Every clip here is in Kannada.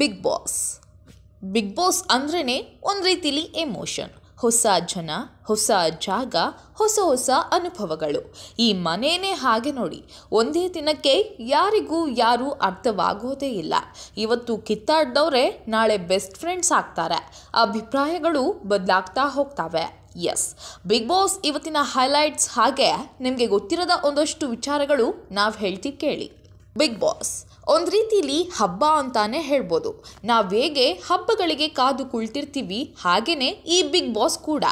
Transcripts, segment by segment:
ಬಿಗ್ ಬಾಸ್ ಬಿಗ್ ಬಾಸ್ ಅಂದ್ರೇ ಒಂದು ರೀತಿಲಿ ಎಮೋಷನ್ ಹೊಸ ಜನ ಹೊಸ ಜಾಗ ಹೊಸ ಹೊಸ ಅನುಭವಗಳು ಈ ಮನೆಯೇ ಹಾಗೆ ನೋಡಿ ಒಂದೇ ದಿನಕ್ಕೆ ಯಾರಿಗೂ ಯಾರೂ ಅರ್ಥವಾಗೋದೇ ಇಲ್ಲ ಇವತ್ತು ಕಿತ್ತಾಡ್ದವ್ರೆ ನಾಳೆ ಬೆಸ್ಟ್ ಫ್ರೆಂಡ್ಸ್ ಆಗ್ತಾರೆ ಅಭಿಪ್ರಾಯಗಳು ಬದಲಾಗ್ತಾ ಹೋಗ್ತವೆ ಎಸ್ ಬಿಗ್ ಬಾಸ್ ಇವತ್ತಿನ ಹೈಲೈಟ್ಸ್ ಹಾಗೆ ನಿಮಗೆ ಗೊತ್ತಿರದ ಒಂದಷ್ಟು ವಿಚಾರಗಳು ನಾವು ಹೇಳ್ತಿ ಕೇಳಿ ಬಿಗ್ ಬಾಸ್ ಒಂದು ರೀತಿಲಿ ಹಬ್ಬ ಅಂತಾನೆ ಹೇಳ್ಬೋದು ನಾವು ಹೇಗೆ ಹಬ್ಬಗಳಿಗೆ ಕಾದು ಕುಳಿತಿರ್ತೀವಿ ಹಾಗೆಯೇ ಈ ಬಿಗ್ ಬಾಸ್ ಕೂಡ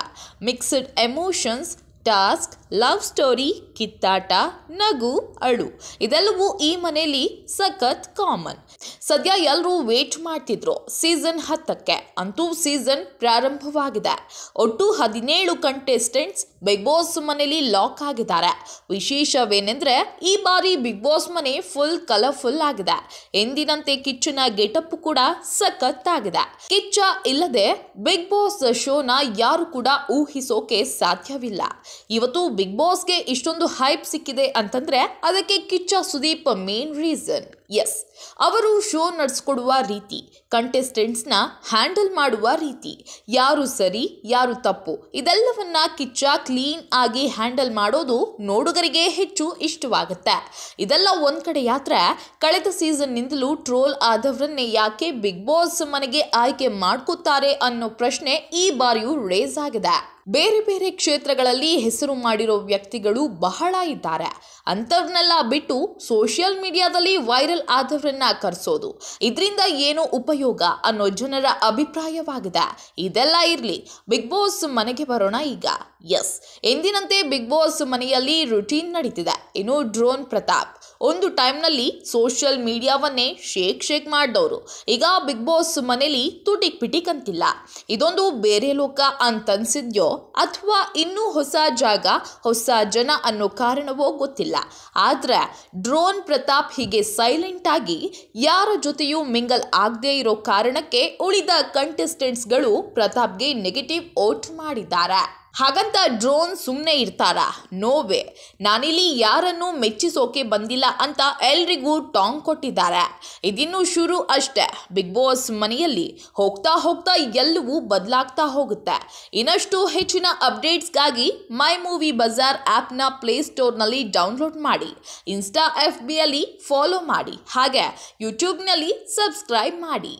mixed emotions task love story ಕಿತ್ತಾಟ ನಗು ಅಳು ಇದೆಲ್ಲವೂ ಈ ಮನೆಯಲ್ಲಿ ಸಖತ್ ಕಾಮನ್ ಸದ್ಯ ಎಲ್ಲರೂ ವೇಟ್ ಮಾಡ್ತಿದ್ರು ಸೀಸನ್ ಹತ್ತಕ್ಕೆ ಅಂತೂ ಸೀಸನ್ ಪ್ರಾರಂಭವಾಗಿದೆ ಒಟ್ಟು ಹದಿನೇಳು ಕಂಟೆಸ್ಟೆಂಟ್ಸ್ ಬಿಗ್ ಬಾಸ್ ಮನೆಯಲ್ಲಿ ಲಾಕ್ ಆಗಿದ್ದಾರೆ ವಿಶೇಷವೇನೆಂದರೆ ಈ ಬಾರಿ ಬಿಗ್ ಬಾಸ್ ಮನೆ ಫುಲ್ ಕಲರ್ಫುಲ್ ಆಗಿದೆ ಎಂದಿನಂತೆ ಕಿಚ್ಚನ ಗೆಟಪ್ ಕೂಡ ಸಖತ್ ಆಗಿದೆ ಕಿಚ್ಚ ಇಲ್ಲದೆ ಬಿಗ್ ಬಾಸ್ ಶೋನ ಯಾರು ಕೂಡ ಊಹಿಸೋಕೆ ಸಾಧ್ಯವಿಲ್ಲ ಇವತ್ತು ಬಿಗ್ ಬಾಸ್ಗೆ ಇಷ್ಟೊಂದು ಹೈಪ್ ಸಿಕ್ಕಿದೆ ಅಂತಂದರೆ ಅದಕ್ಕೆ Kichcha Sudeep main reason is ಅವರು ಶೋ ನಡೆಸ್ಕೊಡುವ ರೀತಿ ಕಂಟೆಸ್ಟೆಂಟ್ಸ್ನ ಹ್ಯಾಂಡಲ್ ಮಾಡುವ ರೀತಿ ಯಾರು ಸರಿ ಯಾರು ತಪ್ಪು ಇದೆಲ್ಲವನ್ನ ಕಿಚ್ಚ ಕ್ಲೀನ್ ಆಗಿ ಹ್ಯಾಂಡಲ್ ಮಾಡೋದು ನೋಡುಗರಿಗೆ ಹೆಚ್ಚು ಇಷ್ಟವಾಗುತ್ತೆ ಇದೆಲ್ಲ ಒಂದ್ ಕಡೆ ಯಾತ್ರೆ ಕಳೆದ ಸೀಸನ್ನಿಂದಲೂ ಟ್ರೋಲ್ ಆದವರನ್ನೇ ಯಾಕೆ ಬಿಗ್ ಬಾಸ್ ಮನೆಗೆ ಆಯ್ಕೆ ಮಾಡ್ಕೋತಾರೆ ಅನ್ನೋ ಪ್ರಶ್ನೆ ಈ ಬಾರಿಯೂ ರೇಸ್ ಆಗಿದೆ ಬೇರೆ ಬೇರೆ ಕ್ಷೇತ್ರಗಳಲ್ಲಿ ಹೆಸರು ಮಾಡಿರೋ ವ್ಯಕ್ತಿಗಳು ಬಹಳ ಇದ್ದಾರೆ ಅಂಥವ್ರನ್ನೆಲ್ಲ ಬಿಟ್ಟು ಸೋಷಿಯಲ್ ಮೀಡಿಯಾದಲ್ಲಿ ವೈರಲ್ ಆದವರನ್ನ ಕರೆಸೋದು ಇದರಿಂದ ಏನು ಉಪಯೋಗ ಅನ್ನೋ ಜನರ ಅಭಿಪ್ರಾಯವಾಗಿದೆ ಇದೆಲ್ಲ ಇರಲಿ ಬಿಗ್ ಬಾಸ್ ಮನೆಗೆ ಬರೋಣ ಈಗ ಎಸ್ ಎಂದಿನಂತೆ ಬಿಗ್ ಬಾಸ್ ಮನೆಯಲ್ಲಿ ರುಟೀನ್ ನಡೀತಿದೆ ಇನ್ನು ಡ್ರೋನ್ ಪ್ರತಾಪ್ ಒಂದು ಟೈಮ್ನಲ್ಲಿ ಸೋಷಿಯಲ್ ಮೀಡಿಯಾವನ್ನೇ ಶೇಕ್ ಶೇಕ್ ಮಾಡಿದವರು ಈಗ ಬಿಗ್ ಬಾಸ್ ಮನೇಲಿ ತುಟಿಕ್ ಪಿಟಿಕ್ ಅಂತಿಲ್ಲ ಇದೊಂದು ಬೇರೆ ಲೋಕ ಅಂತನ್ಸಿದ್ಯೋ ಅಥವಾ ಇನ್ನೂ ಹೊಸ ಜಾಗ ಹೊಸ ಜನ ಅನ್ನೋ ಕಾರಣವೋ ಗೊತ್ತಿಲ್ಲ ಆದರೆ ಡ್ರೋನ್ ಪ್ರತಾಪ್ ಹೀಗೆ ಸೈಲೆಂಟ್ ಸೈಲೆಂಟಾಗಿ ಯಾರ ಜೊತೆಯೂ ಮಿಂಗಲ್ ಆಗದೇ ಇರೋ ಕಾರಣಕ್ಕೆ ಉಳಿದ ಕಂಟೆಸ್ಟೆಂಟ್ಸ್ಗಳು ಪ್ರತಾಪ್ಗೆ ನೆಗೆಟಿವ್ ಓಟ್ ಮಾಡಿದ್ದಾರೆ ಹಾಗಂತ ಡ್ರೋನ್ ಸುಮ್ಮನೆ ಇರ್ತಾರಾ ನೋವೆ ನಾನಿಲ್ಲಿ ಯಾರನ್ನು ಮೆಚ್ಚಿಸೋಕೆ ಬಂದಿಲ್ಲ ಅಂತ ಎಲ್ರಿಗೂ ಟಾಂಗ್ ಕೊಟ್ಟಿದ್ದಾರೆ ಇದಿನ್ನೂ ಶುರು ಅಷ್ಟೇ ಬಿಗ್ ಬಾಸ್ ಮನೆಯಲ್ಲಿ ಹೋಗ್ತಾ ಹೋಗ್ತಾ ಎಲ್ಲವೂ ಬದಲಾಗ್ತಾ ಹೋಗುತ್ತೆ ಇನ್ನಷ್ಟು ಹೆಚ್ಚಿನ ಅಪ್ಡೇಟ್ಸ್ಗಾಗಿ ಮೈ ಮೂವಿ ಬಜಾರ್ ಆ್ಯಪ್ನ ಪ್ಲೇಸ್ಟೋರ್ನಲ್ಲಿ ಡೌನ್ಲೋಡ್ ಮಾಡಿ ಇನ್ಸ್ಟಾ ಎಫ್ ಬಿಯಲ್ಲಿ ಫಾಲೋ ಮಾಡಿ ಹಾಗೆ ಯೂಟ್ಯೂಬ್ನಲ್ಲಿ ಸಬ್ಸ್ಕ್ರೈಬ್ ಮಾಡಿ